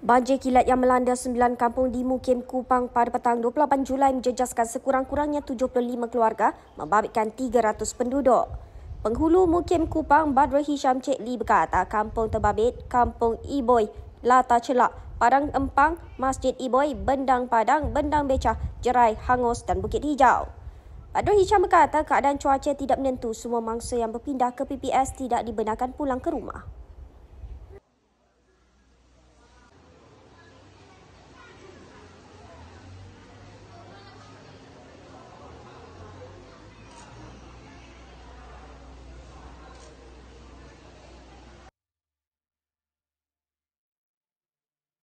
Banjir kilat yang melanda sembilan kampung di Mukim Kupang pada petang 28 Julai menjejaskan sekurang-kurangnya 75 keluarga membabitkan 300 penduduk. Penghulu Mukim Kupang Badr Hisham Cik Lee berkata kampung terbabit, kampung Iboy, Lata Celak, Padang Empang, Masjid Iboy, Bendang Padang, Bendang Becah, Jerai, Hangus dan Bukit Hijau. Badr Hisham berkata keadaan cuaca tidak menentu semua mangsa yang berpindah ke PPS tidak dibenarkan pulang ke rumah.